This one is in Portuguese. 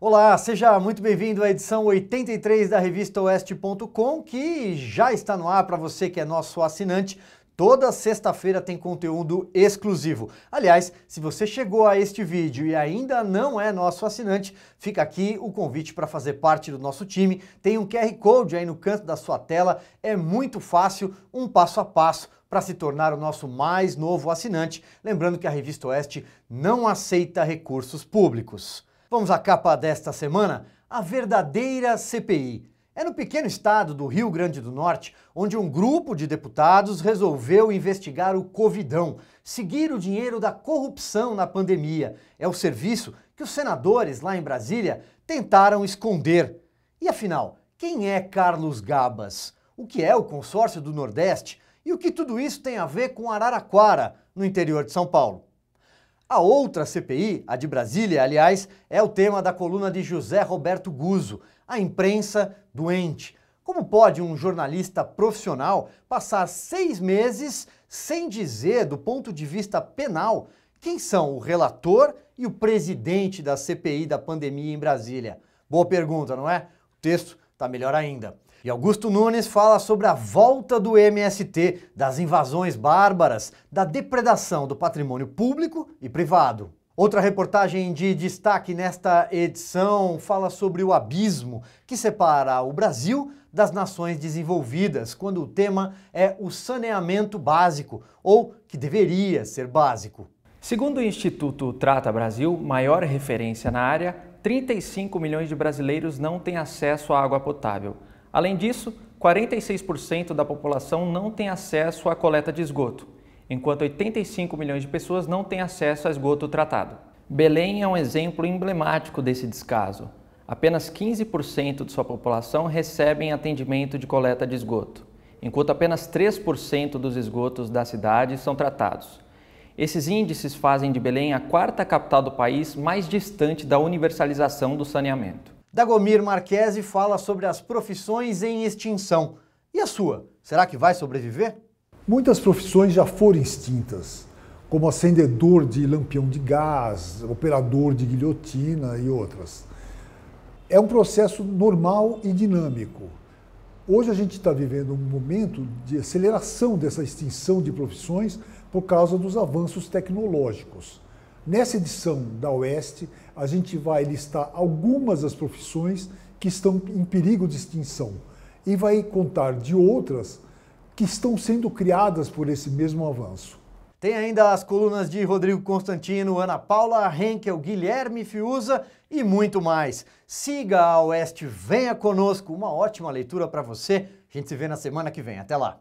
Olá, seja muito bem-vindo à edição 83 da revista Oeste.com, que já está no ar para você que é nosso assinante. Toda sexta-feira tem conteúdo exclusivo. Aliás, se você chegou a este vídeo e ainda não é nosso assinante, fica aqui o convite para fazer parte do nosso time. Tem um QR Code aí no canto da sua tela, é muito fácil, um passo a passo para se tornar o nosso mais novo assinante. Lembrando que a Revista Oeste não aceita recursos públicos. Vamos à capa desta semana? A verdadeira CPI. É no pequeno estado do Rio Grande do Norte onde um grupo de deputados resolveu investigar o Covidão, seguir o dinheiro da corrupção na pandemia. É o serviço que os senadores lá em Brasília tentaram esconder. E afinal, quem é Carlos Gabas? O que é o consórcio do Nordeste? E o que tudo isso tem a ver com Araraquara, no interior de São Paulo? A outra CPI, a de Brasília, aliás, é o tema da coluna de José Roberto Guzzo, a imprensa doente. Como pode um jornalista profissional passar seis meses sem dizer, do ponto de vista penal, quem são o relator e o presidente da CPI da pandemia em Brasília? Boa pergunta, não é? O texto está melhor ainda. E Augusto Nunes fala sobre a volta do MST, das invasões bárbaras, da depredação do patrimônio público e privado. Outra reportagem de destaque nesta edição fala sobre o abismo que separa o Brasil das nações desenvolvidas, quando o tema é o saneamento básico, ou que deveria ser básico. Segundo o Instituto Trata Brasil, maior referência na área, 35 milhões de brasileiros não têm acesso à água potável. Além disso, 46% da população não tem acesso à coleta de esgoto, enquanto 85 milhões de pessoas não têm acesso a esgoto tratado. Belém é um exemplo emblemático desse descaso. Apenas 15% de sua população recebem atendimento de coleta de esgoto, enquanto apenas 3% dos esgotos da cidade são tratados. Esses índices fazem de Belém a quarta capital do país mais distante da universalização do saneamento. Dagomir Marquesi fala sobre as profissões em extinção. E a sua? Será que vai sobreviver? Muitas profissões já foram extintas, como acendedor de lampião de gás, operador de guilhotina e outras. É um processo normal e dinâmico. Hoje a gente está vivendo um momento de aceleração dessa extinção de profissões por causa dos avanços tecnológicos. Nessa edição da Oeste, a gente vai listar algumas das profissões que estão em perigo de extinção e vai contar de outras que estão sendo criadas por esse mesmo avanço. Tem ainda as colunas de Rodrigo Constantino, Ana Paula Henkel, Guilherme Fiuza e muito mais. Siga a Oeste, venha conosco, uma ótima leitura para você. A gente se vê na semana que vem. Até lá!